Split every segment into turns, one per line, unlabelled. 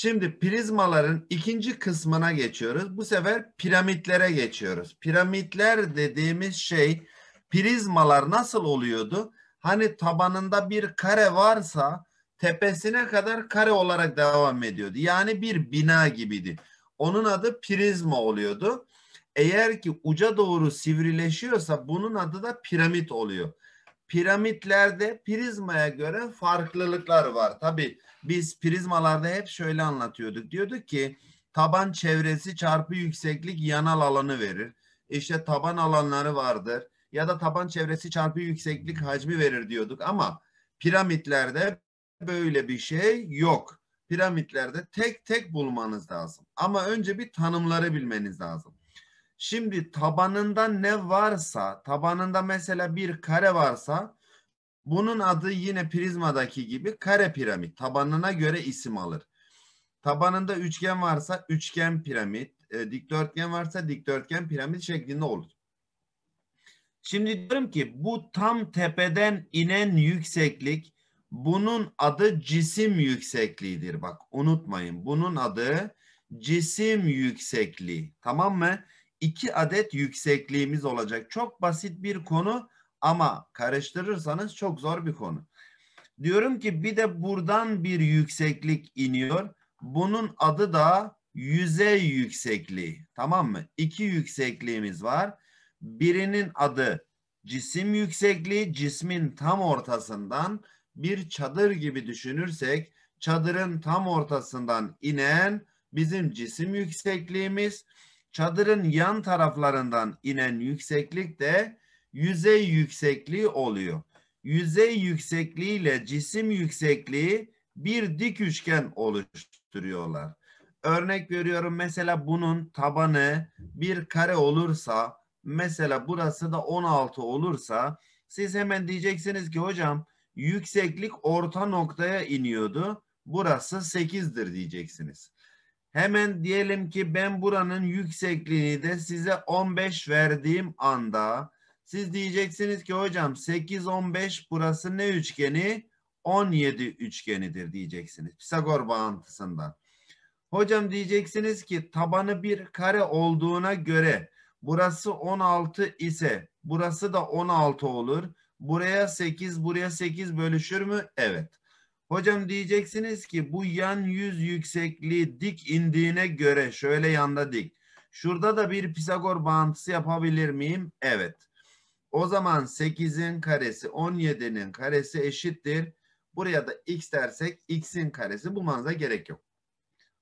Şimdi prizmaların ikinci kısmına geçiyoruz. Bu sefer piramitlere geçiyoruz. Piramitler dediğimiz şey prizmalar nasıl oluyordu? Hani tabanında bir kare varsa tepesine kadar kare olarak devam ediyordu. Yani bir bina gibiydi. Onun adı prizma oluyordu. Eğer ki uca doğru sivrileşiyorsa bunun adı da piramit oluyor piramitlerde prizmaya göre farklılıklar var. Tabi biz prizmalarda hep şöyle anlatıyorduk. Diyorduk ki taban çevresi çarpı yükseklik yanal alanı verir. İşte taban alanları vardır ya da taban çevresi çarpı yükseklik hacmi verir diyorduk ama piramitlerde böyle bir şey yok. Piramitlerde tek tek bulmanız lazım. Ama önce bir tanımları bilmeniz lazım. Şimdi tabanında ne varsa, tabanında mesela bir kare varsa bunun adı yine prizmadaki gibi kare piramit. Tabanına göre isim alır. Tabanında üçgen varsa üçgen piramit, e, dikdörtgen varsa dikdörtgen piramit şeklinde olur. Şimdi diyorum ki bu tam tepeden inen yükseklik bunun adı cisim yüksekliğidir. Bak unutmayın bunun adı cisim yüksekliği. Tamam mı? iki adet yüksekliğimiz olacak. Çok basit bir konu ama karıştırırsanız çok zor bir konu. Diyorum ki bir de buradan bir yükseklik iniyor. Bunun adı da yüzey yüksekliği. Tamam mı? İki yüksekliğimiz var. Birinin adı cisim yüksekliği. Cismin tam ortasından bir çadır gibi düşünürsek çadırın tam ortasından inen bizim cisim yüksekliğimiz. Çadırın yan taraflarından inen yükseklik de yüzey yüksekliği oluyor. Yüzey yüksekliği ile cisim yüksekliği bir dik üçgen oluşturuyorlar. Örnek veriyorum mesela bunun tabanı bir kare olursa mesela burası da 16 olursa siz hemen diyeceksiniz ki hocam yükseklik orta noktaya iniyordu. Burası 8'dir diyeceksiniz. Hemen diyelim ki ben buranın yüksekliğini de size 15 verdiğim anda siz diyeceksiniz ki hocam 8 15 burası ne üçgeni? 17 üçgenidir diyeceksiniz. Pisagor bağıntısından. Hocam diyeceksiniz ki tabanı bir kare olduğuna göre burası 16 ise burası da 16 olur. Buraya 8 buraya 8 bölüşür mü? Evet. Hocam diyeceksiniz ki bu yan yüz yüksekliği dik indiğine göre şöyle yanda dik. Şurada da bir Pisagor bağıntısı yapabilir miyim? Evet. O zaman 8'in karesi 17'nin karesi eşittir. Buraya da x dersek x'in karesi bulmanıza gerek yok.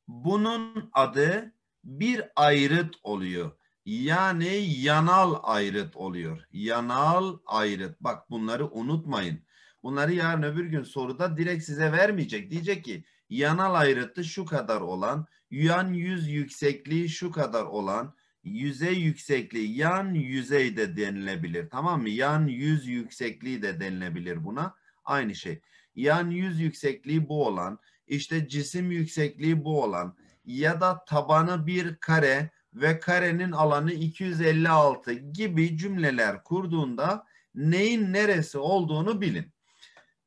Bunun adı bir ayrıt oluyor. Yani yanal ayrıt oluyor. Yanal ayrıt. Bak bunları unutmayın. Bunları yarın öbür gün soruda direkt size vermeyecek. Diyecek ki yanal ayrıtı şu kadar olan, yan yüz yüksekliği şu kadar olan, yüzey yüksekliği yan yüzey de denilebilir. Tamam mı? Yan yüz yüksekliği de denilebilir buna. Aynı şey. Yan yüz yüksekliği bu olan, işte cisim yüksekliği bu olan ya da tabanı bir kare ve karenin alanı 256 gibi cümleler kurduğunda neyin neresi olduğunu bilin.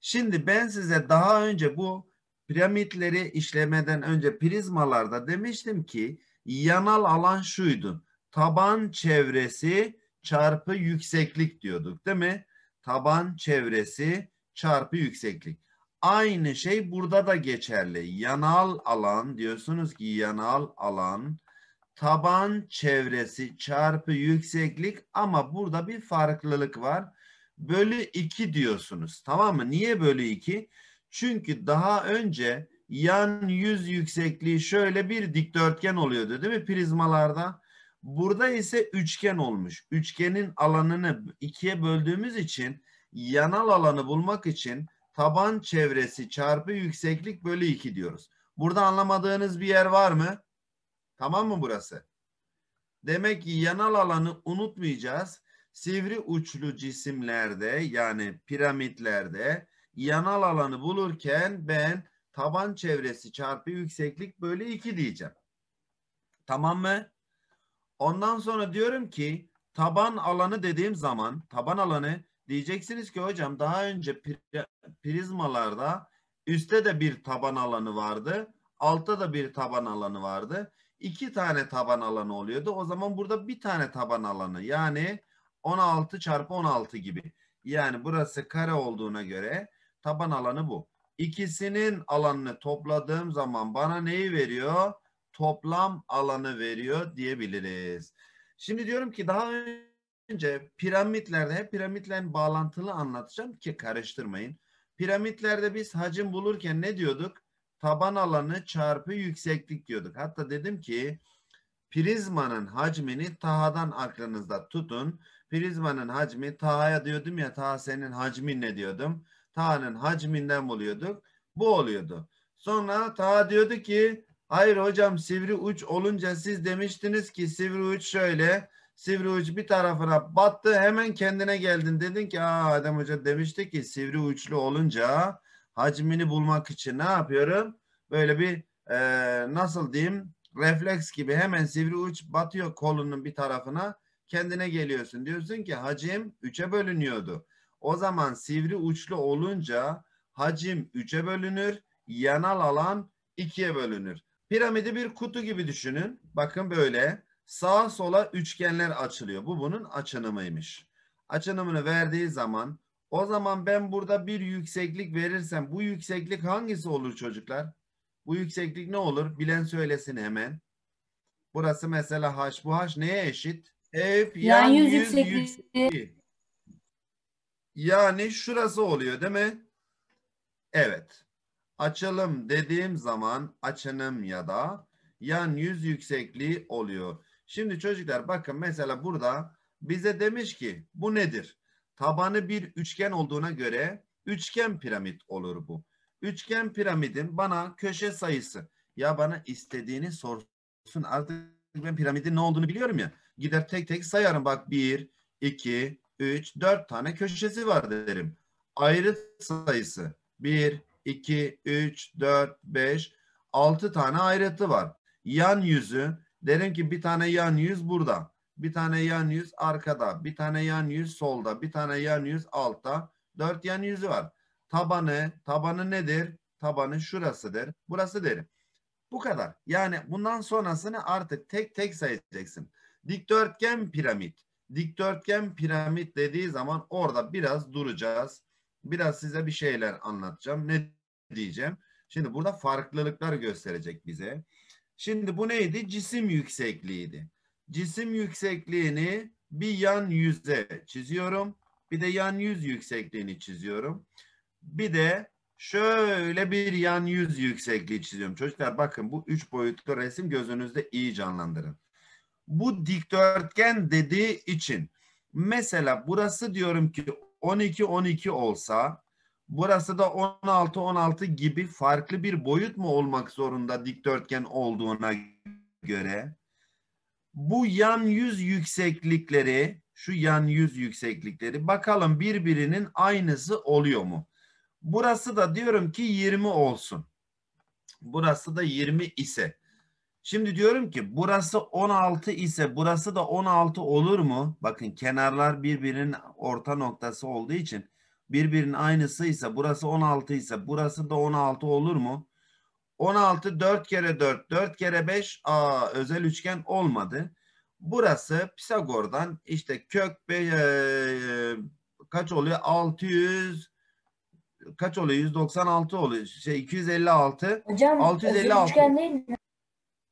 Şimdi ben size daha önce bu piramitleri işlemeden önce prizmalarda demiştim ki yanal alan şuydu. Taban çevresi çarpı yükseklik diyorduk değil mi? Taban çevresi çarpı yükseklik. Aynı şey burada da geçerli. Yanal alan diyorsunuz ki yanal alan taban çevresi çarpı yükseklik ama burada bir farklılık var bölü 2 diyorsunuz. Tamam mı? Niye bölü 2? Çünkü daha önce yan yüz yüksekliği şöyle bir dikdörtgen oluyordu değil mi prizmalarda? Burada ise üçgen olmuş. Üçgenin alanını ikiye böldüğümüz için yanal alanı bulmak için taban çevresi çarpı yükseklik bölü 2 diyoruz. Burada anlamadığınız bir yer var mı? Tamam mı burası? Demek ki yanal alanı unutmayacağız sivri uçlu cisimlerde yani piramitlerde yanal alanı bulurken ben taban çevresi çarpı yükseklik bölü 2 diyeceğim. Tamam mı? Ondan sonra diyorum ki taban alanı dediğim zaman taban alanı diyeceksiniz ki hocam daha önce prizmalarda üstte de bir taban alanı vardı. Altta da bir taban alanı vardı. İki tane taban alanı oluyordu. O zaman burada bir tane taban alanı yani 16 çarpı 16 gibi. Yani burası kare olduğuna göre taban alanı bu. İkisinin alanını topladığım zaman bana neyi veriyor? Toplam alanı veriyor diyebiliriz. Şimdi diyorum ki daha önce piramitlerde hep piramitlerin bağlantılı anlatacağım ki karıştırmayın. Piramitlerde biz hacim bulurken ne diyorduk? Taban alanı çarpı yükseklik diyorduk. Hatta dedim ki prizmanın hacmini tahadan aklınızda tutun Prizmanın hacmi Taha'ya diyordum ya Taha senin hacmin ne diyordum. Taha'nın hacminden buluyorduk. Bu oluyordu. Sonra Taha diyordu ki hayır hocam sivri uç olunca siz demiştiniz ki sivri uç şöyle sivri uç bir tarafına battı hemen kendine geldin. Dedin ki Aa, Adem Hoca demişti ki sivri uçlu olunca hacmini bulmak için ne yapıyorum? Böyle bir e, nasıl diyeyim refleks gibi hemen sivri uç batıyor kolunun bir tarafına kendine geliyorsun. Diyorsun ki hacim 3'e bölünüyordu. O zaman sivri uçlu olunca hacim 3'e bölünür, yanal alan 2'ye bölünür. Piramidi bir kutu gibi düşünün. Bakın böyle sağa sola üçgenler açılıyor. Bu bunun açınımıymış. Açınımını verdiği zaman o zaman ben burada bir yükseklik verirsem bu yükseklik hangisi olur çocuklar? Bu yükseklik ne olur? Bilen söylesin hemen. Burası mesela h. Bu h neye eşit? F yan, yan yüz, yüz yüksekliği. yüksekliği. Yani şurası oluyor değil mi? Evet. Açalım dediğim zaman açınım ya da yan yüz yüksekliği oluyor. Şimdi çocuklar bakın mesela burada bize demiş ki bu nedir? Tabanı bir üçgen olduğuna göre üçgen piramit olur bu. Üçgen piramidin bana köşe sayısı. Ya bana istediğini sorsun. Artık ben piramidin ne olduğunu biliyorum ya. Gider tek tek sayarım bak bir, iki, üç, dört tane köşesi var derim. Ayrı sayısı bir, iki, üç, dört, beş, altı tane ayrıtı var. Yan yüzü derim ki bir tane yan yüz burada. Bir tane yan yüz arkada, bir tane yan yüz solda, bir tane yan yüz altta. Dört yan yüzü var. Tabanı, tabanı nedir? Tabanı şurasıdır, burası derim. Bu kadar. Yani bundan sonrasını artık tek tek sayacaksın. Dikdörtgen piramit. Dikdörtgen piramit dediği zaman orada biraz duracağız. Biraz size bir şeyler anlatacağım. Ne diyeceğim? Şimdi burada farklılıklar gösterecek bize. Şimdi bu neydi? Cisim yüksekliğiydi. Cisim yüksekliğini bir yan yüze çiziyorum. Bir de yan yüz yüksekliğini çiziyorum. Bir de şöyle bir yan yüz yüksekliği çiziyorum. Çocuklar bakın bu üç boyutlu resim gözünüzde iyi canlandırın bu dikdörtgen dediği için mesela burası diyorum ki 12 12 olsa burası da 16 16 gibi farklı bir boyut mu olmak zorunda dikdörtgen olduğuna göre bu yan yüz yükseklikleri şu yan yüz yükseklikleri bakalım birbirinin aynısı oluyor mu? Burası da diyorum ki 20 olsun. Burası da 20 ise Şimdi diyorum ki burası 16 ise burası da 16 olur mu? Bakın kenarlar birbirinin orta noktası olduğu için birbirinin aynısı ise burası 16 ise burası da 16 olur mu? 16 4 kere 4 4 kere 5 aa, özel üçgen olmadı. Burası Pisagor'dan işte kök be, e, kaç oluyor? 600 kaç oluyor? 196 oluyor. Şey 256. Hocam 656. özel üçgen değil mi?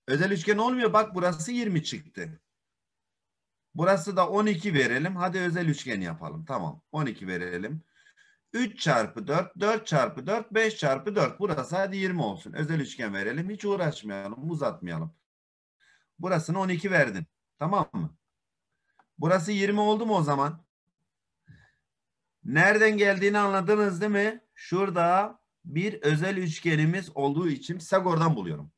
Özel üçgen olmuyor. Bak burası 20 çıktı. Burası da 12 verelim. Hadi özel üçgen yapalım. Tamam. 12 verelim. 3 çarpı 4, 4 çarpı 4, 5 çarpı 4. Burası hadi 20 olsun. Özel üçgen verelim. Hiç uğraşmayalım, uzatmayalım. Burasını 12 verdin. Tamam mı? Burası 20 oldu mu o zaman? Nereden geldiğini anladınız değil mi? Şurada bir özel üçgenimiz olduğu için sagordan buluyorum.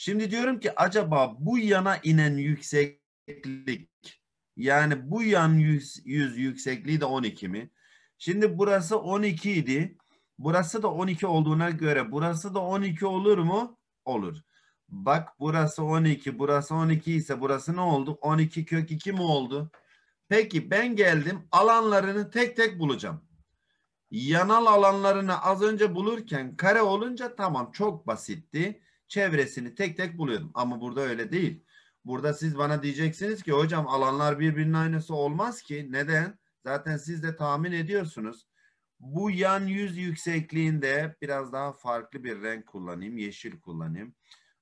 Şimdi diyorum ki acaba bu yana inen yükseklik yani bu yan yüz, yüz yüksekliği de 12 mi? Şimdi burası 12 idi. Burası da 12 olduğuna göre burası da 12 olur mu? Olur. Bak burası 12, burası 12 ise burası ne oldu? 12 kök 2 mi oldu? Peki ben geldim alanlarını tek tek bulacağım. Yanal alanlarını az önce bulurken kare olunca tamam çok basitti çevresini tek tek buluyordum. Ama burada öyle değil. Burada siz bana diyeceksiniz ki hocam alanlar birbirinin aynısı olmaz ki. Neden? Zaten siz de tahmin ediyorsunuz. Bu yan yüz yüksekliğinde biraz daha farklı bir renk kullanayım. Yeşil kullanayım.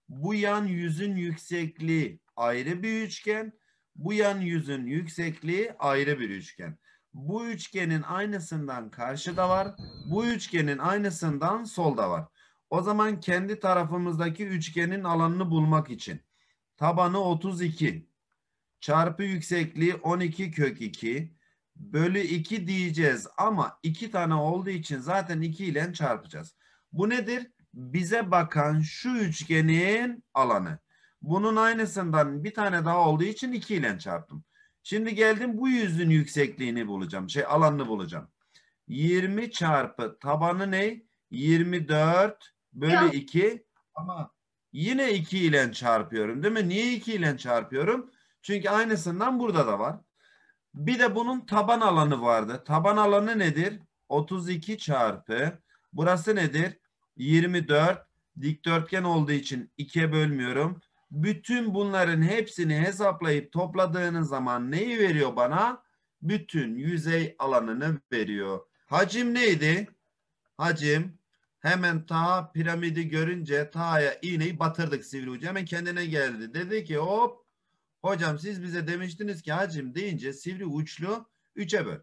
Bu yan yüzün yüksekliği ayrı bir üçgen. Bu yan yüzün yüksekliği ayrı bir üçgen. Bu üçgenin aynısından karşıda var. Bu üçgenin aynısından solda var. O zaman kendi tarafımızdaki üçgenin alanını bulmak için tabanı 32 çarpı yüksekliği 12 kök 2 bölü 2 diyeceğiz ama 2 tane olduğu için zaten 2 ile çarpacağız. Bu nedir? Bize bakan şu üçgenin alanı. Bunun aynısından bir tane daha olduğu için 2 ile çarptım. Şimdi geldim bu yüzün yüksekliğini bulacağım. Şey alanını bulacağım. 20 çarpı tabanı ne? 24 Bölü ya. 2 ama yine 2 ile çarpıyorum değil mi? Niye 2 ile çarpıyorum? Çünkü aynısından burada da var. Bir de bunun taban alanı vardı. Taban alanı nedir? 32 çarpı. Burası nedir? 24. Dikdörtgen olduğu için 2'ye bölmüyorum. Bütün bunların hepsini hesaplayıp topladığınız zaman neyi veriyor bana? Bütün yüzey alanını veriyor. Hacim neydi? Hacim Hemen ta piramidi görünce ta'ya iğneyi batırdık Sivri Hoca. Hemen kendine geldi. Dedi ki hop hocam siz bize demiştiniz ki hacim deyince sivri uçlu üçe böl.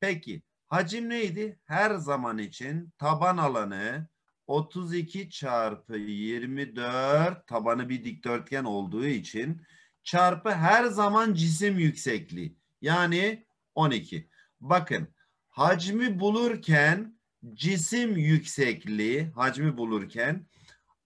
Peki hacim neydi? Her zaman için taban alanı 32 çarpı 24 tabanı bir dikdörtgen olduğu için çarpı her zaman cisim yüksekliği. Yani 12. Bakın hacmi bulurken cisim yüksekliği hacmi bulurken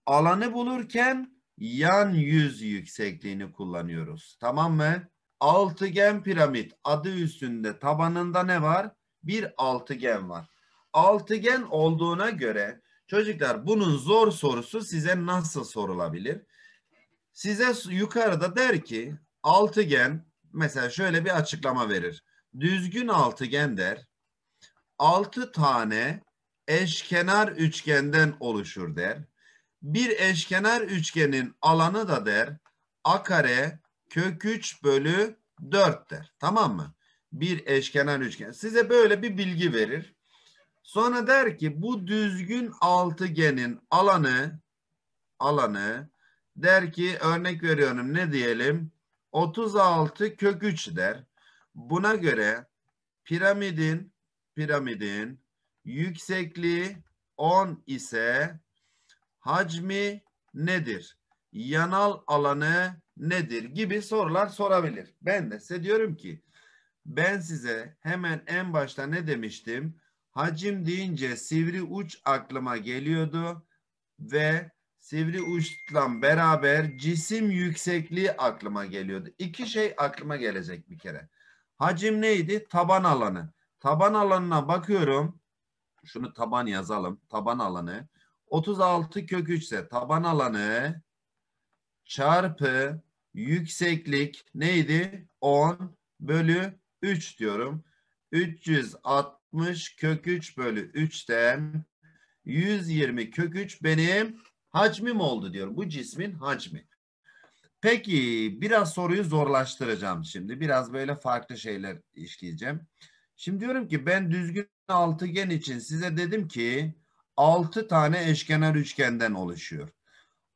alanı bulurken yan yüz yüksekliğini kullanıyoruz. Tamam mı? Altıgen piramit adı üstünde tabanında ne var? Bir altıgen var. Altıgen olduğuna göre çocuklar bunun zor sorusu size nasıl sorulabilir? Size yukarıda der ki altıgen mesela şöyle bir açıklama verir. Düzgün altıgen der. Altı tane eşkenar üçgenden oluşur der. Bir eşkenar üçgenin alanı da der a kare kök 3 bölü 4 der. Tamam mı? Bir eşkenar üçgen. Size böyle bir bilgi verir. Sonra der ki bu düzgün altıgenin alanı alanı der ki örnek veriyorum ne diyelim 36 kök 3 der. Buna göre piramidin piramidin yüksekliği 10 ise hacmi nedir? Yanal alanı nedir? Gibi sorular sorabilir. Ben de size diyorum ki ben size hemen en başta ne demiştim? Hacim deyince sivri uç aklıma geliyordu ve sivri uçla beraber cisim yüksekliği aklıma geliyordu. İki şey aklıma gelecek bir kere. Hacim neydi? Taban alanı. Taban alanına bakıyorum şunu taban yazalım. Taban alanı 36 kök 3 ise taban alanı çarpı yükseklik neydi? 10 bölü 3 diyorum. 360 kök 3 bölü 3'ten 120 kök 3 benim hacmim oldu diyorum. Bu cismin hacmi. Peki biraz soruyu zorlaştıracağım şimdi. Biraz böyle farklı şeyler işleyeceğim. Şimdi diyorum ki ben düzgün altıgen için size dedim ki altı tane eşkenar üçgenden oluşuyor.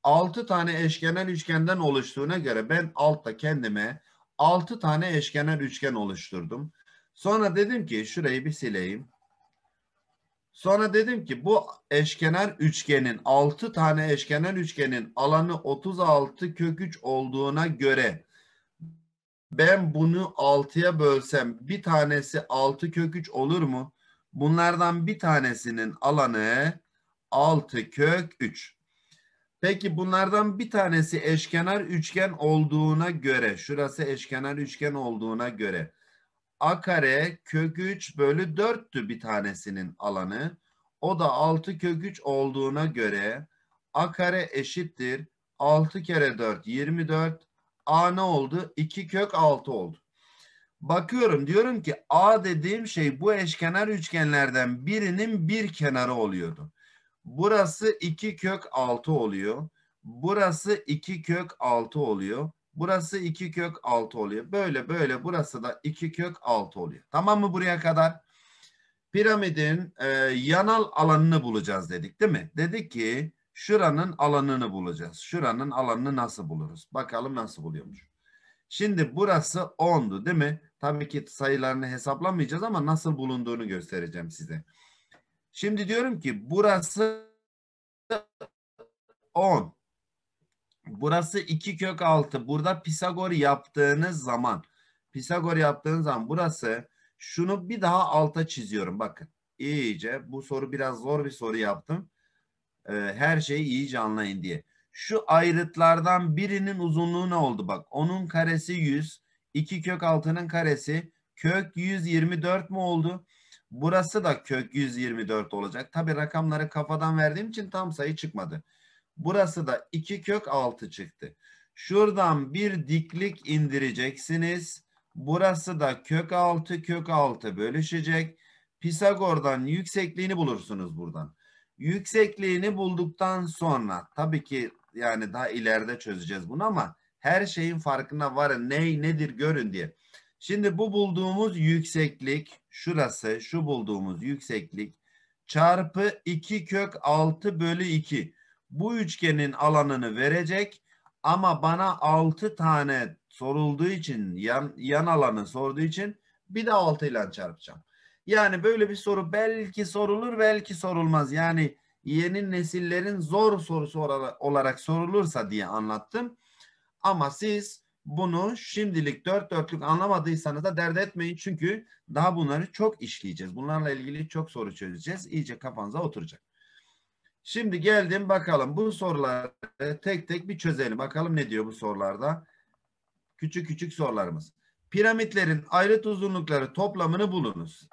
Altı tane eşkenar üçgenden oluştuğuna göre ben altta kendime altı tane eşkenar üçgen oluşturdum. Sonra dedim ki şurayı bir sileyim. Sonra dedim ki bu eşkenar üçgenin altı tane eşkenar üçgenin alanı 36 kök 3 olduğuna göre ben bunu 6'ya bölsem bir tanesi 6 kök 3 olur mu? Bunlardan bir tanesinin alanı 6 kök 3. Peki bunlardan bir tanesi eşkenar üçgen olduğuna göre, şurası eşkenar üçgen olduğuna göre a kare kök 3 bölü 4'tü bir tanesinin alanı. O da 6 kök 3 olduğuna göre a kare eşittir 6 kere 4 24 a ne oldu? 2 kök 6 oldu. Bakıyorum diyorum ki A dediğim şey bu eşkenar üçgenlerden birinin bir kenarı oluyordu. Burası 2 kök 6 oluyor. Burası 2 kök 6 oluyor. Burası 2 kök 6 oluyor. Böyle böyle burası da 2 kök 6 oluyor. Tamam mı buraya kadar? Piramidin e, yanal alanını bulacağız dedik değil mi? Dedik ki şuranın alanını bulacağız. Şuranın alanını nasıl buluruz? Bakalım nasıl buluyormuş. Şimdi burası 10'du değil mi? Tabii ki sayılarını hesaplamayacağız ama nasıl bulunduğunu göstereceğim size. Şimdi diyorum ki burası 10. Burası 2 kök 6. Burada Pisagor yaptığınız zaman Pisagor yaptığınız zaman burası şunu bir daha alta çiziyorum. Bakın iyice bu soru biraz zor bir soru yaptım. Ee, her şeyi iyice anlayın diye. Şu ayrıtlardan birinin uzunluğu ne oldu? Bak onun karesi 100. 2 kök 6'nın karesi kök 124 mu oldu? Burası da kök 124 olacak. Tabi rakamları kafadan verdiğim için tam sayı çıkmadı. Burası da 2 kök 6 çıktı. Şuradan bir diklik indireceksiniz. Burası da kök 6 kök 6 bölüşecek. Pisagor'dan yüksekliğini bulursunuz buradan. Yüksekliğini bulduktan sonra tabii ki yani daha ileride çözeceğiz bunu ama her şeyin farkına varın. Ney nedir görün diye. Şimdi bu bulduğumuz yükseklik şurası şu bulduğumuz yükseklik çarpı 2 kök 6 bölü 2. Bu üçgenin alanını verecek ama bana 6 tane sorulduğu için yan, yan alanı sorduğu için bir de 6 ile çarpacağım. Yani böyle bir soru belki sorulur belki sorulmaz. Yani yeni nesillerin zor sorusu olarak sorulursa diye anlattım. Ama siz bunu şimdilik dört dörtlük anlamadıysanız da dert etmeyin. Çünkü daha bunları çok işleyeceğiz. Bunlarla ilgili çok soru çözeceğiz. İyice kafanıza oturacak. Şimdi geldim bakalım bu soruları tek tek bir çözelim. Bakalım ne diyor bu sorularda. Küçük küçük sorularımız. Piramitlerin ayrıt uzunlukları toplamını bulunuz.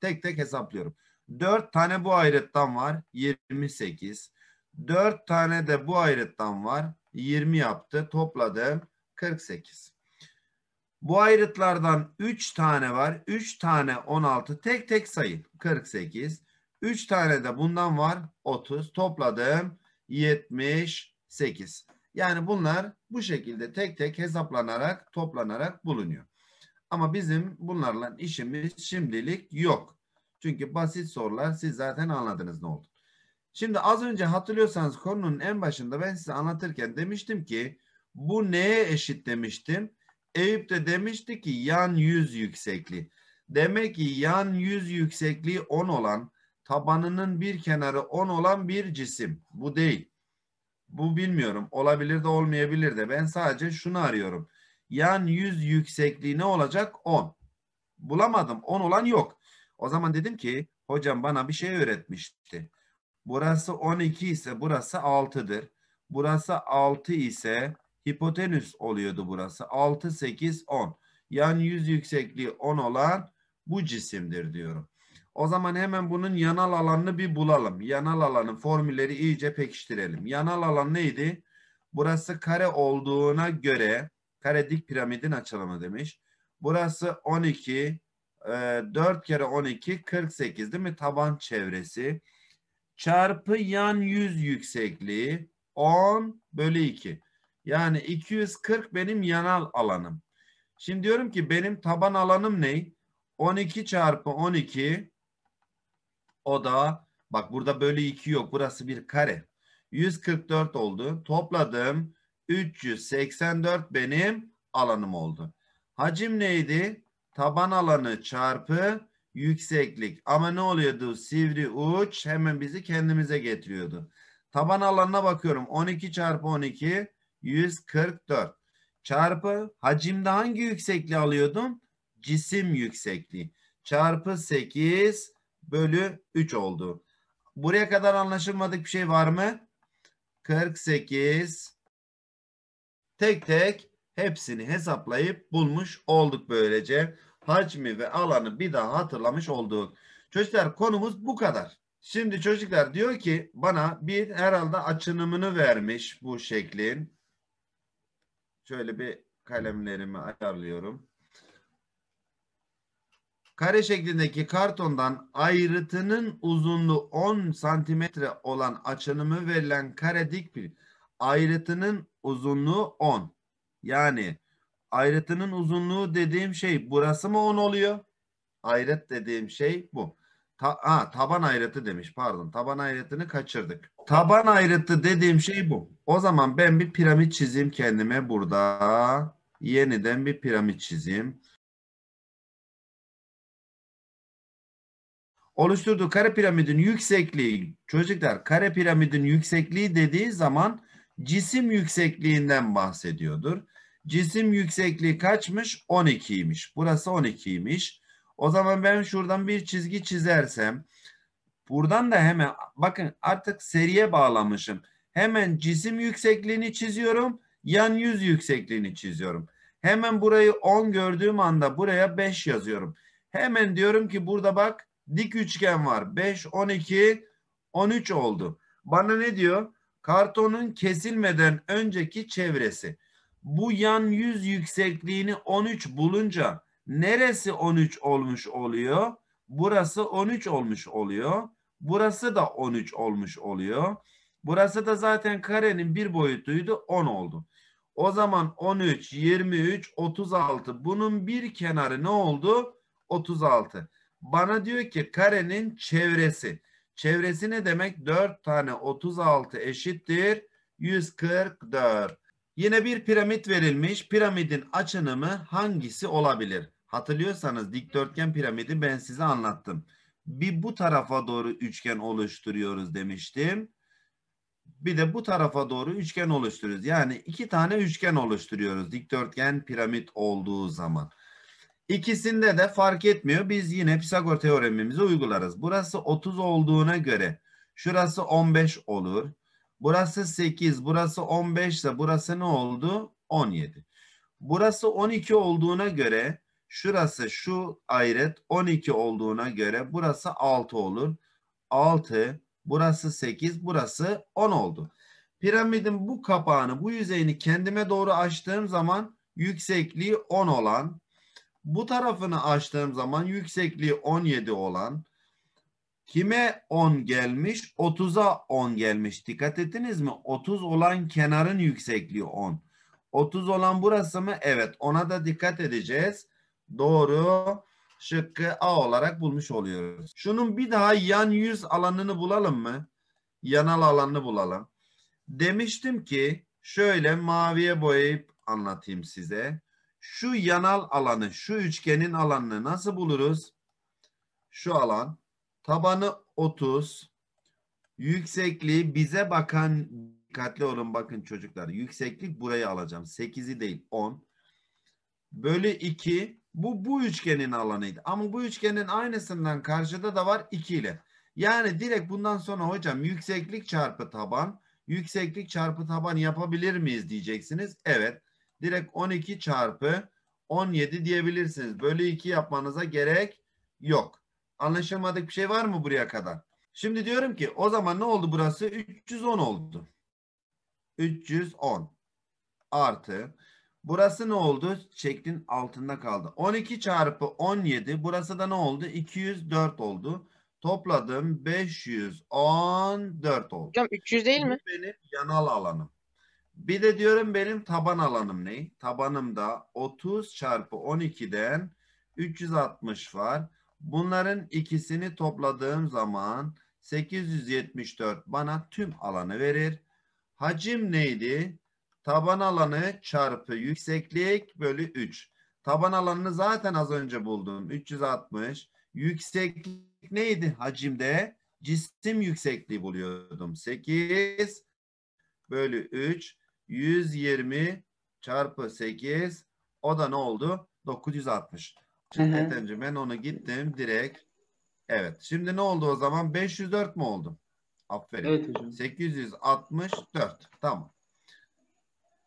Tek tek hesaplıyorum. Dört tane bu ayrıttan var. 28. Dört tane de bu ayrıttan var. 20 yaptı. Topladı 48. Bu ayrıtlardan 3 tane var. 3 tane 16 tek tek sayın. 48. 3 tane de bundan var. 30. Topladım 78. Yani bunlar bu şekilde tek tek hesaplanarak toplanarak bulunuyor. Ama bizim bunlarla işimiz şimdilik yok. Çünkü basit sorular siz zaten anladınız ne oldu. Şimdi az önce hatırlıyorsanız konunun en başında ben size anlatırken demiştim ki bu neye eşit demiştim. Eyüp de demişti ki yan yüz yüksekliği. Demek ki yan yüz yüksekliği 10 olan tabanının bir kenarı 10 olan bir cisim. Bu değil. Bu bilmiyorum. Olabilir de olmayabilir de. Ben sadece şunu arıyorum. Yan yüz yüksekliği ne olacak? 10. Bulamadım. 10 olan yok. O zaman dedim ki hocam bana bir şey öğretmişti. Burası 12 ise burası 6'dır. Burası 6 ise hipotenüs oluyordu burası. 6, 8, 10. Yan yüz yüksekliği 10 olan bu cisimdir diyorum. O zaman hemen bunun yanal alanını bir bulalım. Yanal alanın formülleri iyice pekiştirelim. Yanal alan neydi? Burası kare olduğuna göre kare dik piramidin açılımı demiş. Burası 12, 4 e, kere 12, 48 değil mi? Taban çevresi çarpı yan yüz yüksekliği 10 bölü 2. Yani 240 benim yanal alanım. Şimdi diyorum ki benim taban alanım ne? 12 çarpı 12 o da bak burada bölü 2 yok. Burası bir kare. 144 oldu. Topladım. 384 benim alanım oldu. Hacim neydi? Taban alanı çarpı yükseklik. Ama ne oluyordu? Sivri uç hemen bizi kendimize getiriyordu. Taban alanına bakıyorum. 12 çarpı 12 144 çarpı hacimde hangi yüksekliği alıyordum? Cisim yüksekliği. Çarpı 8 bölü 3 oldu. Buraya kadar anlaşılmadık bir şey var mı? 48 tek tek hepsini hesaplayıp bulmuş olduk böylece hacmi ve alanı bir daha hatırlamış olduk. Çocuklar konumuz bu kadar. Şimdi çocuklar diyor ki bana bir herhalde açınımını vermiş bu şeklin. Şöyle bir kalemlerimi ayarlıyorum. Kare şeklindeki kartondan ayrıtının uzunluğu 10 santimetre olan açınımı verilen kare dik bir ayrıtının uzunluğu 10. Yani Ayrıtının uzunluğu dediğim şey burası mı 10 oluyor? Ayrıt dediğim şey bu. Ta, ha, taban ayrıtı demiş pardon. Taban ayrıtını kaçırdık. Taban ayrıtı dediğim şey bu. O zaman ben bir piramit çizeyim kendime burada. Yeniden bir piramit çizeyim. Oluşturduğu kare piramidin yüksekliği çocuklar kare piramidin yüksekliği dediği zaman cisim yüksekliğinden bahsediyordur. Cisim yüksekliği kaçmış? 12'ymiş. Burası 12'ymiş. O zaman ben şuradan bir çizgi çizersem buradan da hemen bakın artık seriye bağlamışım. Hemen cisim yüksekliğini çiziyorum. Yan yüz yüksekliğini çiziyorum. Hemen burayı 10 gördüğüm anda buraya 5 yazıyorum. Hemen diyorum ki burada bak dik üçgen var. 5, 12, 13 oldu. Bana ne diyor? Kartonun kesilmeden önceki çevresi bu yan yüz yüksekliğini 13 bulunca neresi 13 olmuş oluyor? Burası 13 olmuş oluyor. Burası da 13 olmuş oluyor. Burası da zaten karenin bir boyutuydu 10 oldu. O zaman 13, 23, 36 bunun bir kenarı ne oldu? 36. Bana diyor ki karenin çevresi. Çevresi ne demek? 4 tane 36 eşittir 144. Yine bir piramit verilmiş. Piramidin açınımı hangisi olabilir? Hatırlıyorsanız dikdörtgen piramidi ben size anlattım. Bir bu tarafa doğru üçgen oluşturuyoruz demiştim. Bir de bu tarafa doğru üçgen oluşturuyoruz. Yani iki tane üçgen oluşturuyoruz dikdörtgen piramit olduğu zaman. İkisinde de fark etmiyor. Biz yine Pisagor teoremimizi uygularız. Burası 30 olduğuna göre şurası 15 olur. Burası 8, burası 15 ise burası ne oldu? 17. Burası 12 olduğuna göre şurası şu ayret 12 olduğuna göre burası 6 olur. 6, burası 8, burası 10 oldu. Piramidin bu kapağını, bu yüzeyini kendime doğru açtığım zaman yüksekliği 10 olan, bu tarafını açtığım zaman yüksekliği 17 olan, Kime 10 gelmiş? 30'a 10 gelmiş. Dikkat ettiniz mi? 30 olan kenarın yüksekliği 10. 30 olan burası mı? Evet. Ona da dikkat edeceğiz. Doğru şıkkı A olarak bulmuş oluyoruz. Şunun bir daha yan yüz alanını bulalım mı? Yanal alanını bulalım. Demiştim ki şöyle maviye boyayıp anlatayım size. Şu yanal alanı, şu üçgenin alanını nasıl buluruz? Şu alan Tabanı 30. Yüksekliği bize bakan dikkatli olun bakın çocuklar. Yükseklik burayı alacağım. 8'i değil 10. Bölü 2. Bu bu üçgenin alanıydı. Ama bu üçgenin aynısından karşıda da var 2 ile. Yani direkt bundan sonra hocam yükseklik çarpı taban, yükseklik çarpı taban yapabilir miyiz diyeceksiniz. Evet. Direkt 12 çarpı 17 diyebilirsiniz. Bölü 2 yapmanıza gerek yok. Anlaşılmadık bir şey var mı buraya kadar? Şimdi diyorum ki o zaman ne oldu burası? 310 oldu. 310 artı burası ne oldu? Çektin altında kaldı. 12 çarpı 17 burası da ne oldu? 204 oldu. Topladım 514 oldu. Hocam 300 değil mi? Bu benim yanal alanım. Bir de diyorum benim taban alanım ne? Tabanımda 30 çarpı 12'den 360 var. Bunların ikisini topladığım zaman 874 bana tüm alanı verir. Hacim neydi? Taban alanı çarpı yükseklik bölü 3. Taban alanını zaten az önce buldum. 360. Yükseklik neydi hacimde? Cisim yüksekliği buluyordum. 8 bölü 3. 120 çarpı 8. O da ne oldu? 960. Şimdi Ethem'ciğim ben onu gittim direkt. Evet. Şimdi ne oldu o zaman? 504 mi oldu? Aferin. Evet hocam. 864. Tamam.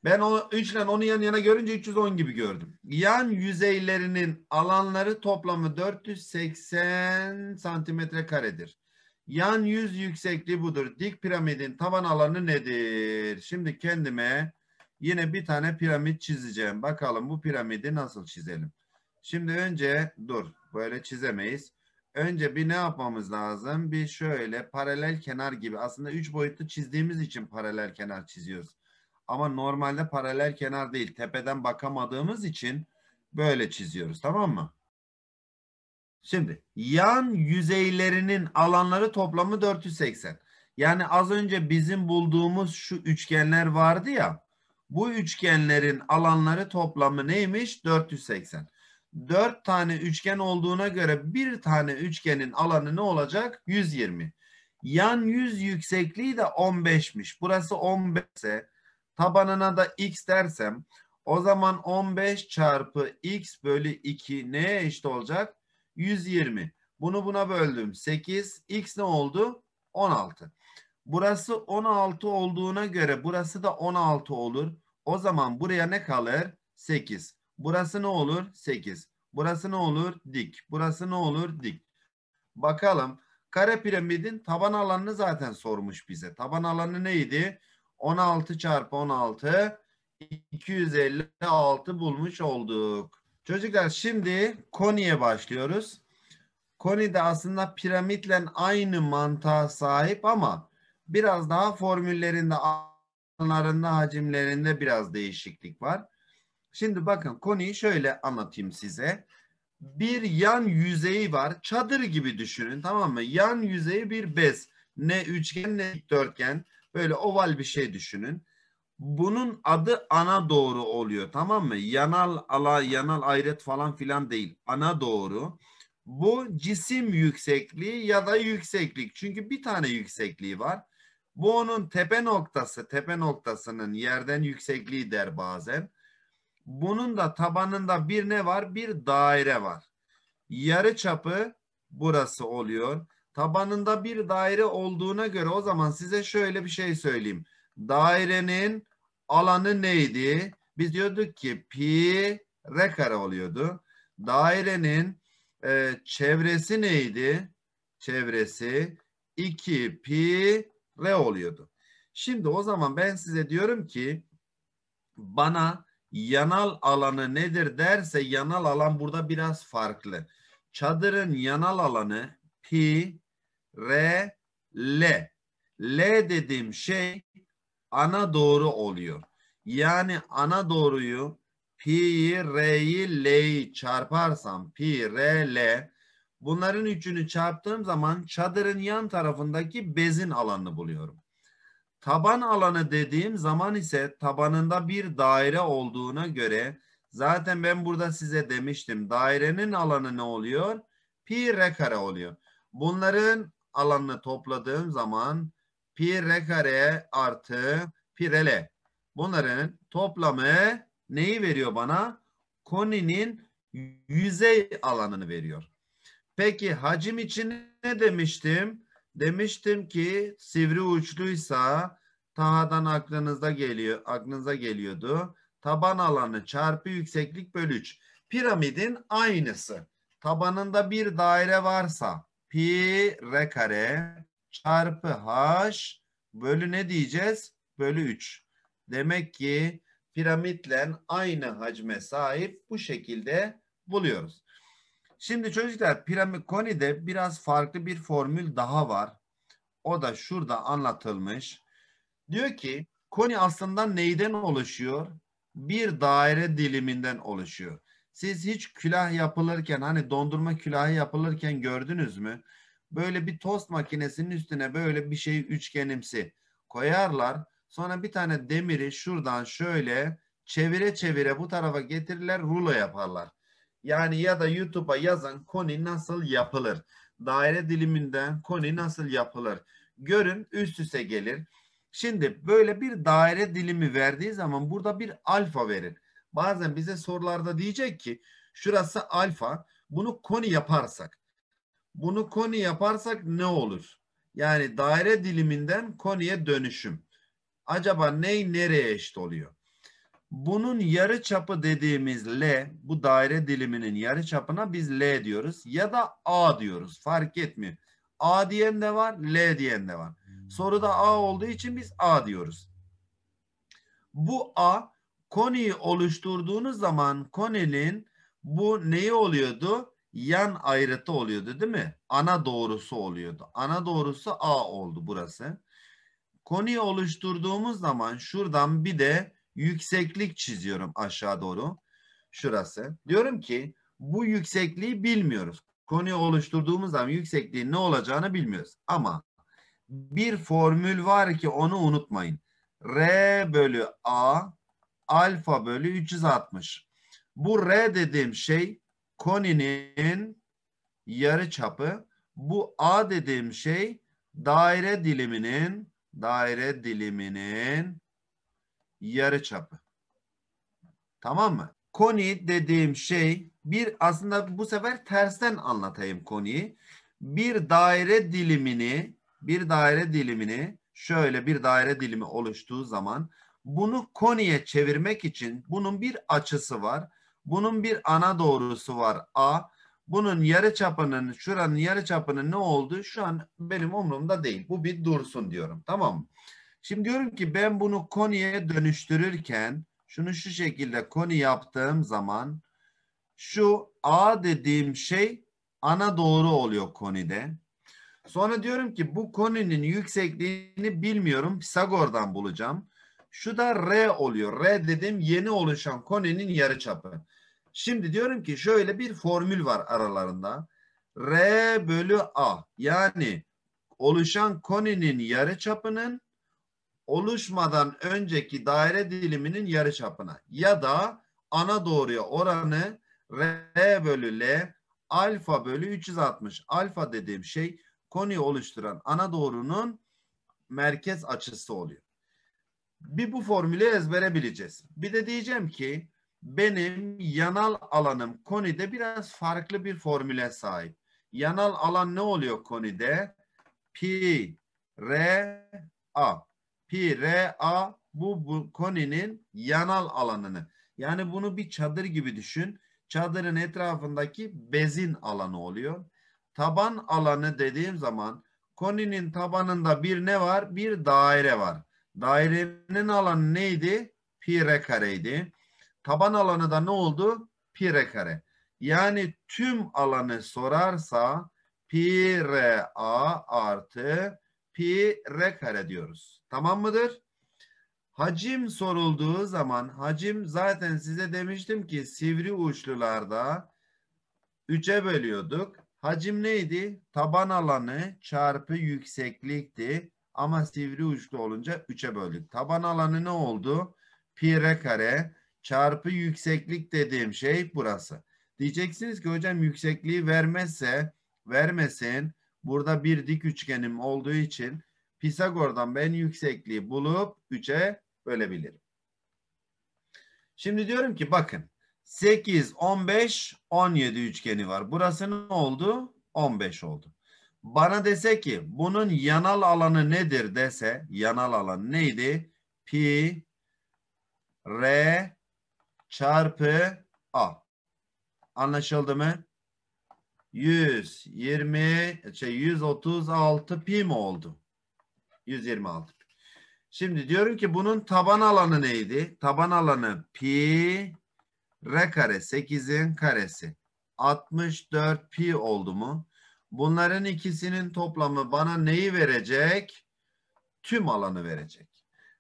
Ben o 3 ile onu yan yana görünce 310 gibi gördüm. Yan yüzeylerinin alanları toplamı 480 santimetre karedir. Yan yüz yüksekliği budur. Dik piramidin taban alanı nedir? Şimdi kendime yine bir tane piramit çizeceğim. Bakalım bu piramidi nasıl çizelim. Şimdi önce dur böyle çizemeyiz. Önce bir ne yapmamız lazım? Bir şöyle paralel kenar gibi aslında üç boyutlu çizdiğimiz için paralel kenar çiziyoruz. Ama normalde paralel kenar değil tepeden bakamadığımız için böyle çiziyoruz tamam mı? Şimdi yan yüzeylerinin alanları toplamı 480. Yani az önce bizim bulduğumuz şu üçgenler vardı ya. Bu üçgenlerin alanları toplamı neymiş? 480. 4 tane üçgen olduğuna göre bir tane üçgenin alanı ne olacak? 120. Yan yüz yüksekliği de 15'miş. Burası 15 ise tabanına da x dersem o zaman 15 çarpı x bölü 2 neye eşit olacak? 120. Bunu buna böldüm. 8. X ne oldu? 16. Burası 16 olduğuna göre burası da 16 olur. O zaman buraya ne kalır? 8. Burası ne olur? 8. Burası ne olur? Dik. Burası ne olur? Dik. Bakalım. Kare piramidin taban alanını zaten sormuş bize. Taban alanı neydi? 16 çarpı 16 256 bulmuş olduk. Çocuklar şimdi Koni'ye başlıyoruz. Koni de aslında piramitle aynı mantığa sahip ama biraz daha formüllerinde, alanlarında, hacimlerinde biraz değişiklik var. Şimdi bakın konuyu şöyle anlatayım size. Bir yan yüzeyi var. Çadır gibi düşünün tamam mı? Yan yüzeyi bir bez. Ne üçgen ne dörtgen. Böyle oval bir şey düşünün. Bunun adı ana doğru oluyor tamam mı? Yanal ala yanal ayret falan filan değil. Ana doğru. Bu cisim yüksekliği ya da yükseklik. Çünkü bir tane yüksekliği var. Bu onun tepe noktası, tepe noktasının yerden yüksekliği der bazen. Bunun da tabanında bir ne var? Bir daire var. Yarı çapı burası oluyor. Tabanında bir daire olduğuna göre o zaman size şöyle bir şey söyleyeyim. Dairenin alanı neydi? Biz diyorduk ki pi r kare oluyordu. Dairenin e, çevresi neydi? Çevresi 2 pi r oluyordu. Şimdi o zaman ben size diyorum ki bana yanal alanı nedir derse yanal alan burada biraz farklı. Çadırın yanal alanı pi re le le dediğim şey ana doğru oluyor. Yani ana doğruyu pi reyi leyi çarparsam pi, re le bunların üçünü çarptığım zaman çadırın yan tarafındaki bezin alanını buluyorum. Taban alanı dediğim zaman ise tabanında bir daire olduğuna göre zaten ben burada size demiştim. Dairenin alanı ne oluyor? Pi r kare oluyor. Bunların alanını topladığım zaman pi r kare artı pi rele. Bunların toplamı neyi veriyor bana? Koninin yüzey alanını veriyor. Peki hacim için ne demiştim? Demiştim ki sivri uçluysa tahadan aklınıza geliyor, aklınıza geliyordu. Taban alanı çarpı yükseklik bölü 3. Piramidin aynısı. Tabanında bir daire varsa pi r kare çarpı h bölü ne diyeceğiz? Bölü 3. Demek ki piramitle aynı hacme sahip bu şekilde buluyoruz. Şimdi çocuklar piramikoni'de biraz farklı bir formül daha var. O da şurada anlatılmış. Diyor ki koni aslında neyden oluşuyor? Bir daire diliminden oluşuyor. Siz hiç külah yapılırken hani dondurma külahı yapılırken gördünüz mü? Böyle bir tost makinesinin üstüne böyle bir şey üçgenimsi koyarlar. Sonra bir tane demiri şuradan şöyle çevire çevire bu tarafa getirirler rulo yaparlar. Yani ya da YouTube'a yazın koni nasıl yapılır? Daire diliminden koni nasıl yapılır? Görün üst üste gelir. Şimdi böyle bir daire dilimi verdiği zaman burada bir alfa verin. Bazen bize sorularda diyecek ki şurası alfa. Bunu koni yaparsak. Bunu koni yaparsak ne olur? Yani daire diliminden koniye dönüşüm. Acaba ney nereye eşit oluyor? Bunun yarı çapı dediğimiz L, bu daire diliminin yarı çapına biz L diyoruz ya da A diyoruz. Fark etmiyor. A diyen de var, L diyen de var. Soruda A olduğu için biz A diyoruz. Bu A koniyi oluşturduğunuz zaman koninin bu neyi oluyordu? Yan ayrıtı oluyordu değil mi? Ana doğrusu oluyordu. Ana doğrusu A oldu burası. Koniyi oluşturduğumuz zaman şuradan bir de yükseklik çiziyorum aşağı doğru. Şurası. Diyorum ki bu yüksekliği bilmiyoruz. Konuyu oluşturduğumuz zaman yüksekliğin ne olacağını bilmiyoruz. Ama bir formül var ki onu unutmayın. R bölü A alfa bölü 360. Bu R dediğim şey koninin yarı çapı. Bu A dediğim şey daire diliminin daire diliminin yarı çapı. Tamam mı? Koni dediğim şey bir aslında bu sefer tersten anlatayım koniyi. Bir daire dilimini bir daire dilimini şöyle bir daire dilimi oluştuğu zaman bunu koniye çevirmek için bunun bir açısı var. Bunun bir ana doğrusu var A. Bunun yarı çapının şuranın yarı çapının ne olduğu, şu an benim umurumda değil. Bu bir dursun diyorum tamam mı? Şimdi diyorum ki ben bunu Koni'ye dönüştürürken şunu şu şekilde Koni yaptığım zaman şu A dediğim şey ana doğru oluyor Koni'de. Sonra diyorum ki bu koninin yüksekliğini bilmiyorum. Pisagor'dan bulacağım. Şu da R oluyor. R dedim yeni oluşan koninin yarıçapı. Şimdi diyorum ki şöyle bir formül var aralarında. R bölü A yani oluşan koninin yarıçapının oluşmadan önceki daire diliminin yarıçapına ya da ana doğruya oranı R bölü L alfa bölü 360. Alfa dediğim şey konuyu oluşturan ana doğrunun merkez açısı oluyor. Bir bu formülü ezbere bileceğiz. Bir de diyeceğim ki benim yanal alanım konide biraz farklı bir formüle sahip. Yanal alan ne oluyor konide? Pi R A. Pi R bu, bu koninin yanal alanını. Yani bunu bir çadır gibi düşün. Çadırın etrafındaki bezin alanı oluyor. Taban alanı dediğim zaman koninin tabanında bir ne var? Bir daire var. Dairenin alanı neydi? Pi R kareydi. Taban alanı da ne oldu? Pi R kare. Yani tüm alanı sorarsa pi r a artı pi r kare diyoruz. Tamam mıdır? Hacim sorulduğu zaman hacim zaten size demiştim ki sivri uçlularda 3'e bölüyorduk. Hacim neydi? Taban alanı çarpı yükseklikti. Ama sivri uçlu olunca 3'e böldük. Taban alanı ne oldu? Pi r kare çarpı yükseklik dediğim şey burası. Diyeceksiniz ki hocam yüksekliği vermezse vermesin. Burada bir dik üçgenim olduğu için Pisagor'dan ben yüksekliği bulup 3'e bölebilirim. Şimdi diyorum ki bakın 8, 15, 17 üçgeni var. Burası ne oldu? 15 oldu. Bana dese ki bunun yanal alanı nedir dese yanal alan neydi? Pi R çarpı A. Anlaşıldı mı? 120 şey 136 pi mi oldu? 126 pi. Şimdi diyorum ki bunun taban alanı neydi? Taban alanı pi r kare 8'in karesi. 64 pi oldu mu? Bunların ikisinin toplamı bana neyi verecek? Tüm alanı verecek.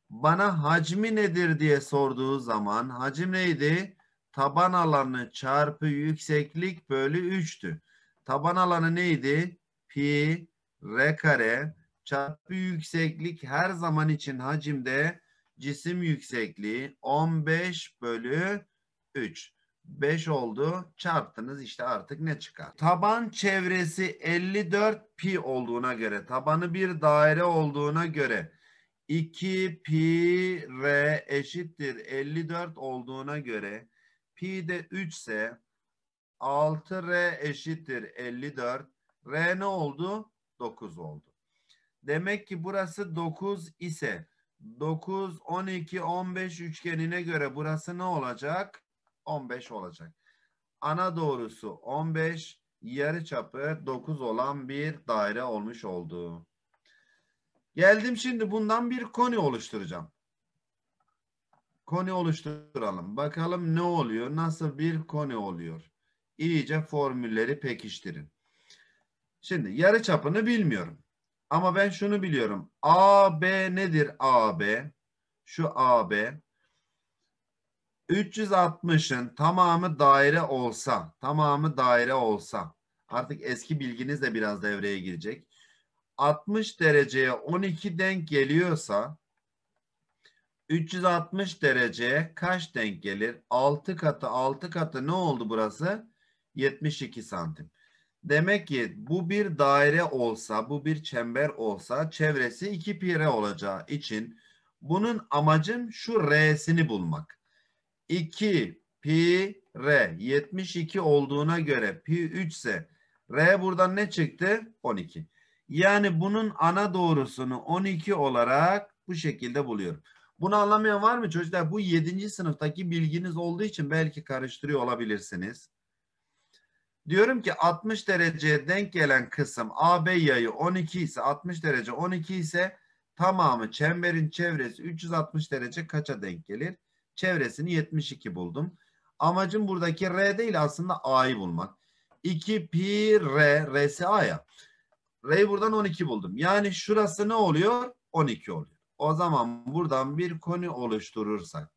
Bana hacmi nedir diye sorduğu zaman hacim neydi? Taban alanı çarpı yükseklik bölü 3'tü. Taban alanı neydi? Pi r kare Çarpı yükseklik her zaman için hacimde cisim yüksekliği 15 bölü 3. 5 oldu. Çarptınız işte artık ne çıkar? Taban çevresi 54 pi olduğuna göre, tabanı bir daire olduğuna göre 2 pi r eşittir 54 olduğuna göre pi de 3 ise 6 r eşittir 54. R ne oldu? 9 oldu. Demek ki burası 9 ise 9, 12, 15 üçgenine göre burası ne olacak? 15 olacak. Ana doğrusu 15, yarı çapı 9 olan bir daire olmuş oldu. Geldim şimdi bundan bir koni oluşturacağım. Koni oluşturalım. Bakalım ne oluyor? Nasıl bir koni oluyor? İyice formülleri pekiştirin. Şimdi yarı çapını bilmiyorum. Ama ben şunu biliyorum. AB nedir AB? Şu AB. 360'ın tamamı daire olsa, tamamı daire olsa, artık eski bilginiz de biraz devreye girecek. 60 dereceye 12 denk geliyorsa, 360 dereceye kaç denk gelir? 6 katı, 6 katı ne oldu burası? 72 santim. Demek ki bu bir daire olsa, bu bir çember olsa çevresi 2 pi r olacağı için bunun amacım şu r'sini bulmak. 2 pi r 72 olduğuna göre pi 3 ise r buradan ne çıktı? 12. Yani bunun ana doğrusunu 12 olarak bu şekilde buluyorum. Bunu anlamayan var mı çocuklar? Bu 7. sınıftaki bilginiz olduğu için belki karıştırıyor olabilirsiniz. Diyorum ki 60 dereceye denk gelen kısım AB yayı 12 ise 60 derece 12 ise tamamı çemberin çevresi 360 derece kaça denk gelir? Çevresini 72 buldum. Amacım buradaki R değil aslında A'yı bulmak. 2 pi R, R'si A ya. R'yi buradan 12 buldum. Yani şurası ne oluyor? 12 oluyor. O zaman buradan bir konu oluşturursak.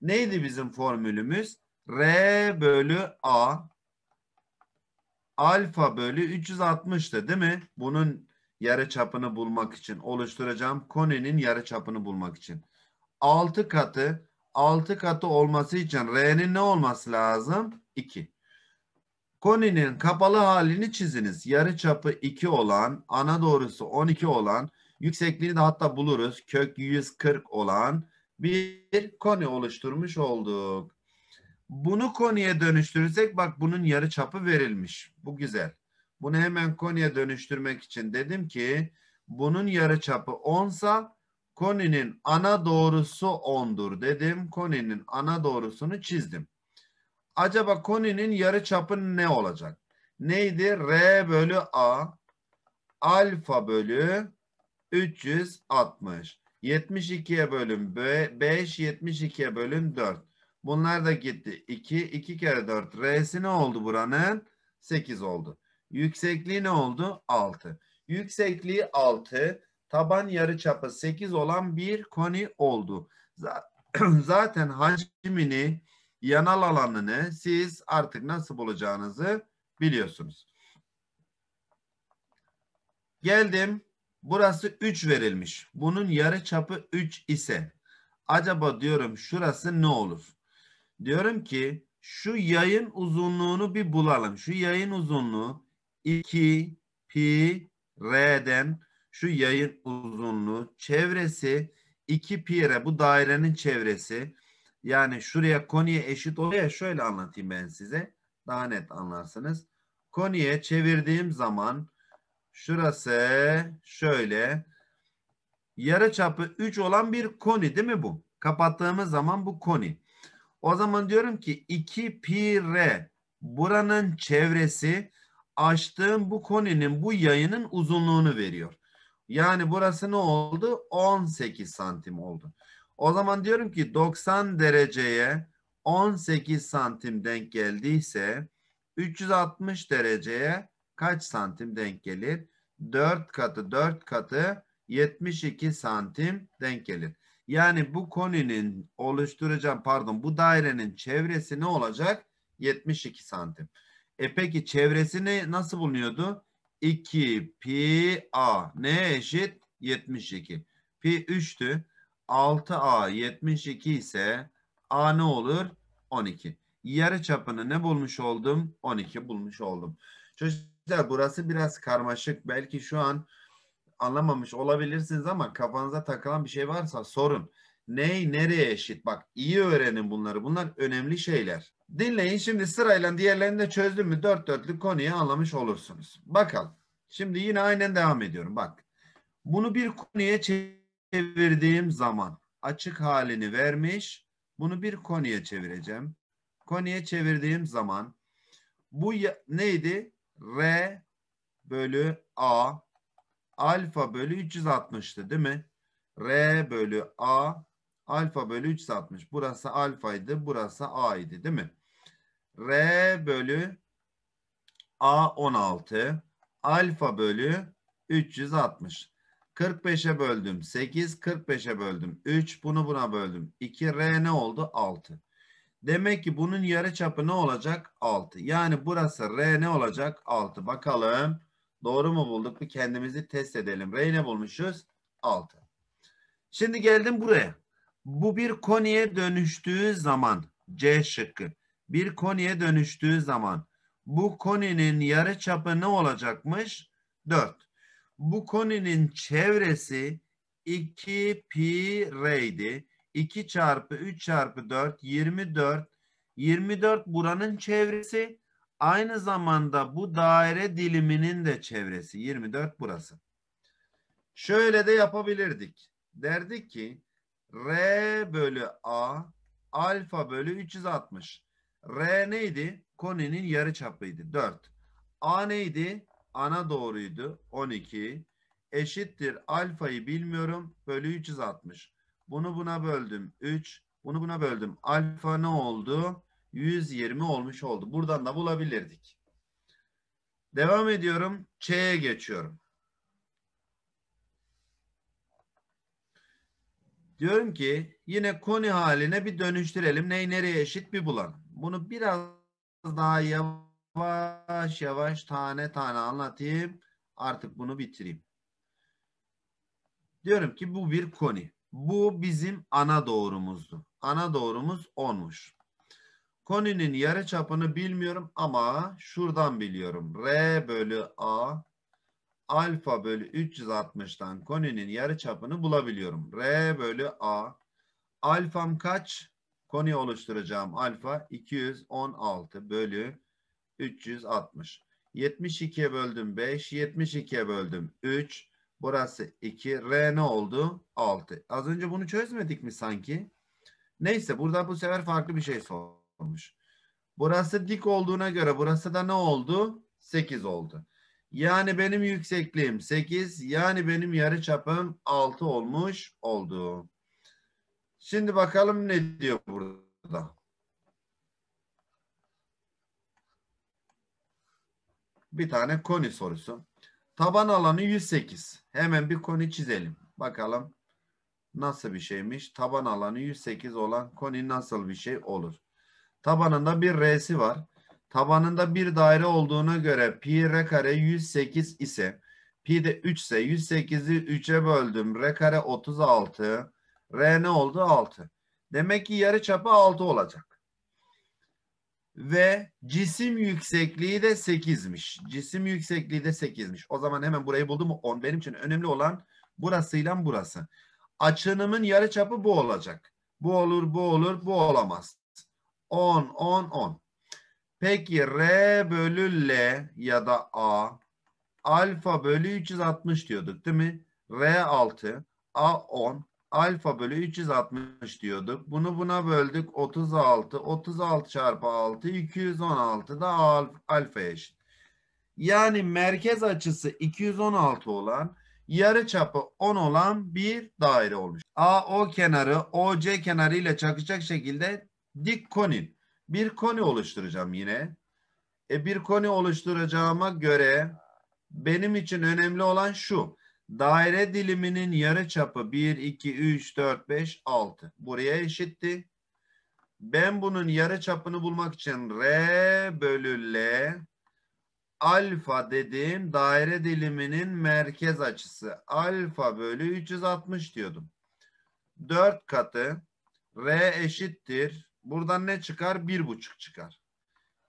Neydi bizim formülümüz? R bölü A alfa bölü 360'tı değil mi? Bunun yarı çapını bulmak için oluşturacağım konenin yarı çapını bulmak için. 6 katı 6 katı olması için R'nin ne olması lazım? 2. Koninin kapalı halini çiziniz. Yarı çapı 2 olan, ana doğrusu 12 olan, yüksekliğini de hatta buluruz. Kök 140 olan bir koni oluşturmuş olduk. Bunu Konya'ya dönüştürürsek bak bunun yarı çapı verilmiş. Bu güzel. Bunu hemen Konya'ya dönüştürmek için dedim ki bunun yarı çapı 10 Koni'nin ana doğrusu 10'dur dedim. Koni'nin ana doğrusunu çizdim. Acaba Koni'nin yarı çapı ne olacak? Neydi? R bölü A alfa bölü 360. 72'ye bölün 5, 72'ye bölün 4. Bunlar da gitti. 2, 2 kere 4. R'si ne oldu buranın? 8 oldu. Yüksekliği ne oldu? 6. Yüksekliği 6, taban yarı yarıçapı 8 olan bir koni oldu. Zaten hacmini, yanal alanını siz artık nasıl bulacağınızı biliyorsunuz. Geldim. Burası 3 verilmiş. Bunun yarı yarıçapı 3 ise acaba diyorum şurası ne olur? Diyorum ki şu yayın uzunluğunu bir bulalım. Şu yayın uzunluğu 2 pi r'den şu yayın uzunluğu çevresi 2 pi r bu dairenin çevresi. Yani şuraya koniye eşit oluyor. Şöyle anlatayım ben size. Daha net anlarsınız. Koniye çevirdiğim zaman şurası şöyle yarı çapı 3 olan bir koni değil mi bu? Kapattığımız zaman bu koni. O zaman diyorum ki 2 pi r buranın çevresi açtığım bu koninin bu yayının uzunluğunu veriyor. Yani burası ne oldu? 18 santim oldu. O zaman diyorum ki 90 dereceye 18 santim denk geldiyse 360 dereceye kaç santim denk gelir? 4 katı 4 katı 72 santim denk gelir. Yani bu koninin oluşturacağım pardon bu dairenin çevresi ne olacak? 72 santim. E peki çevresini nasıl bulunuyordu? 2 pi a ne eşit? 72. Pi 3'tü. 6a 72 ise a ne olur? 12. Yarı çapını ne bulmuş oldum? 12 bulmuş oldum. Çocuklar burası biraz karmaşık. Belki şu an anlamamış olabilirsiniz ama kafanıza takılan bir şey varsa sorun. Ney nereye eşit? Bak iyi öğrenin bunları. Bunlar önemli şeyler. Dinleyin şimdi sırayla diğerlerini de çözdüm mü dört dörtlük konuyu anlamış olursunuz. Bakalım. Şimdi yine aynen devam ediyorum. Bak bunu bir konuya çevirdiğim zaman açık halini vermiş. Bunu bir konuya çevireceğim. Konuya çevirdiğim zaman bu neydi? R bölü A alfa bölü 360'tı değil mi? R bölü A alfa bölü 360. Burası alfaydı, burası A idi değil mi? R bölü A 16 alfa bölü 360. 45'e böldüm 8, 45'e böldüm 3, bunu buna böldüm 2, R ne oldu? 6. Demek ki bunun yarı çapı ne olacak? 6. Yani burası R ne olacak? 6. Bakalım. Doğru mu bulduk? Bir kendimizi test edelim. R'yi ne bulmuşuz? 6. Şimdi geldim buraya. Bu bir koniye dönüştüğü zaman C şıkkı. Bir koniye dönüştüğü zaman bu koninin yarı çapı ne olacakmış? 4. Bu koninin çevresi 2 pi r'ydi. 2 çarpı 3 çarpı 4 24. 24 buranın çevresi aynı zamanda bu daire diliminin de çevresi 24 burası. Şöyle de yapabilirdik. Derdik ki R bölü A alfa bölü 360. R neydi? Koninin yarı çapıydı 4. A neydi? Ana doğruydu 12. Eşittir alfayı bilmiyorum bölü 360. Bunu buna böldüm 3. Bunu buna böldüm. Alfa ne oldu? 120 olmuş oldu. Buradan da bulabilirdik. Devam ediyorum. Ç'ye geçiyorum. Diyorum ki yine koni haline bir dönüştürelim. Neyi nereye eşit bir bulalım. Bunu biraz daha yavaş yavaş tane tane anlatayım. Artık bunu bitireyim. Diyorum ki bu bir koni. Bu bizim ana doğrumuzdu. Ana doğrumuz 10'muş. Koninin yarı çapını bilmiyorum ama şuradan biliyorum. R bölü A alfa bölü 360'dan koninin yarı çapını bulabiliyorum. R bölü A alfam kaç? Koni oluşturacağım alfa 216 bölü 360. 72'ye böldüm 5, 72'ye böldüm 3. Burası 2. R ne oldu? 6. Az önce bunu çözmedik mi sanki? Neyse burada bu sefer farklı bir şey sor sormuş. Burası dik olduğuna göre burası da ne oldu? 8 oldu. Yani benim yüksekliğim 8. Yani benim yarı çapım 6 olmuş oldu. Şimdi bakalım ne diyor burada. Bir tane koni sorusu. Taban alanı 108. Hemen bir koni çizelim. Bakalım nasıl bir şeymiş. Taban alanı 108 olan koni nasıl bir şey olur? Tabanında bir R'si var. Tabanında bir daire olduğuna göre pi R kare 108 ise pi de 3 ise 108'i 3'e böldüm. R kare 36. R ne oldu? 6. Demek ki yarı çapı 6 olacak. Ve cisim yüksekliği de 8'miş. Cisim yüksekliği de 8'miş. O zaman hemen burayı buldum. On benim için önemli olan burasıyla burası. Açınımın yarı çapı bu olacak. Bu olur, bu olur, bu olamaz. 10, 10, 10. Peki R bölü L ya da A alfa bölü 360 diyorduk değil mi? R 6, A 10, alfa bölü 360 diyorduk. Bunu buna böldük 36. 36 çarpı 6 216 da alfa eşit. Yani merkez açısı 216 olan yarı çapı 10 olan bir daire olmuş. AO kenarı OC kenarı ile çakışacak şekilde dik konin. Bir koni oluşturacağım yine. E bir koni oluşturacağıma göre benim için önemli olan şu. Daire diliminin yarı çapı 1, 2, 3, 4, 5, 6. Buraya eşitti. Ben bunun yarı çapını bulmak için R bölü L alfa dediğim daire diliminin merkez açısı alfa bölü 360 diyordum. 4 katı R eşittir Buradan ne çıkar? Bir buçuk çıkar.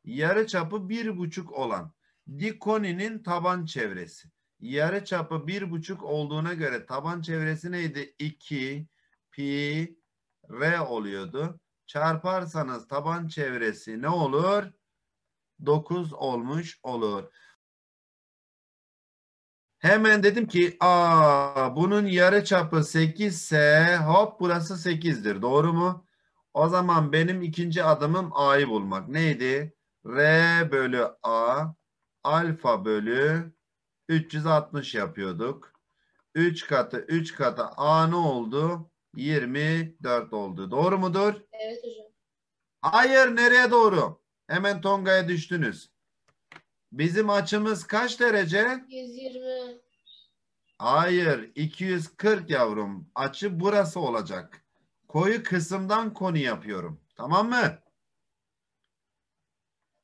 Yarı çapı bir buçuk olan dikoninin taban çevresi. Yarı çapı bir buçuk olduğuna göre taban çevresi neydi? 2 pi r oluyordu. Çarparsanız taban çevresi ne olur? 9 olmuş olur. Hemen dedim ki a bunun yarı çapı 8 ise hop burası 8'dir. Doğru mu? O zaman benim ikinci adımım A'yı bulmak. Neydi? R bölü A alfa bölü 360 yapıyorduk. 3 katı 3 katı A ne oldu? 24 oldu. Doğru mudur? Evet hocam. Hayır nereye doğru? Hemen Tonga'ya düştünüz. Bizim açımız kaç derece? 120. Hayır 240 yavrum. Açı burası olacak koyu kısımdan konu yapıyorum. Tamam mı?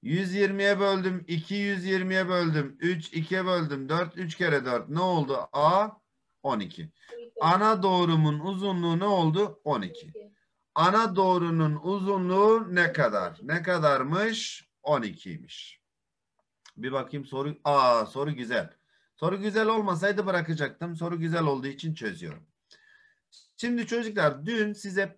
120'ye böldüm. 2 120'ye böldüm. 3 2'ye böldüm. 4 3 kere 4 ne oldu? A 12. Ana doğrumun uzunluğu ne oldu? 12. Ana doğrunun uzunluğu ne kadar? Ne kadarmış? 12'ymiş. Bir bakayım soru. Aa soru güzel. Soru güzel olmasaydı bırakacaktım. Soru güzel olduğu için çözüyorum. Şimdi çocuklar dün size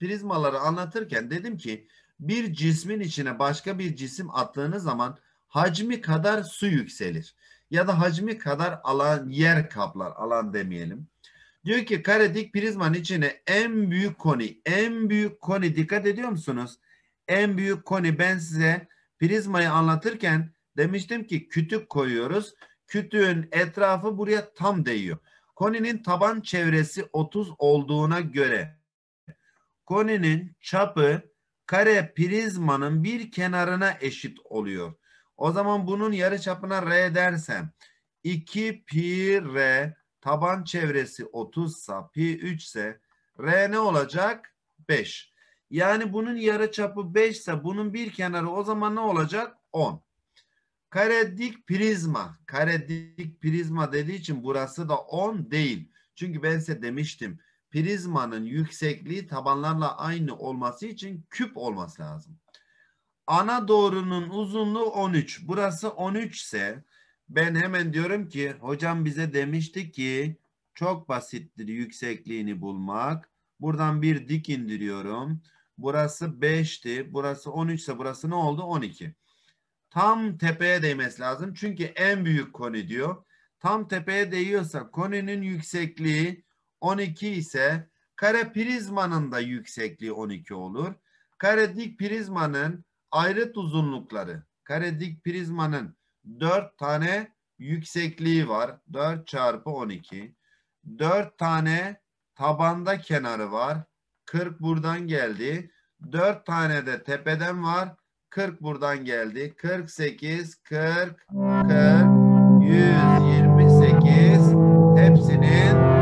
prizmaları anlatırken dedim ki bir cismin içine başka bir cisim attığınız zaman hacmi kadar su yükselir. Ya da hacmi kadar alan yer kaplar. Alan demeyelim. Diyor ki karedik prizmanın içine en büyük koni, en büyük koni dikkat ediyor musunuz? En büyük koni ben size prizmayı anlatırken demiştim ki kütük koyuyoruz. Kütüğün etrafı buraya tam değiyor. Koni'nin taban çevresi 30 olduğuna göre koninin çapı kare prizmanın bir kenarına eşit oluyor. O zaman bunun yarı çapına R dersem 2 pi R taban çevresi 30 sa pi 3 ise R ne olacak? 5. Yani bunun yarı çapı 5 ise bunun bir kenarı o zaman ne olacak? 10. Kare dik prizma. Kare dik prizma dediği için burası da 10 değil. Çünkü ben size demiştim. Prizmanın yüksekliği tabanlarla aynı olması için küp olması lazım. Ana doğrunun uzunluğu 13. Burası 13 ise ben hemen diyorum ki hocam bize demişti ki çok basittir yüksekliğini bulmak. Buradan bir dik indiriyorum. Burası 5'ti. Burası 13 ise burası ne oldu? 12 tam tepeye değmesi lazım. Çünkü en büyük koni diyor. Tam tepeye değiyorsa koninin yüksekliği 12 ise kare prizmanın da yüksekliği 12 olur. Kare dik prizmanın ayrıt uzunlukları. Kare dik prizmanın 4 tane yüksekliği var. 4 çarpı 12. 4 tane tabanda kenarı var. 40 buradan geldi. 4 tane de tepeden var. 40 buradan geldi. 48, 40, 40, 128 hepsinin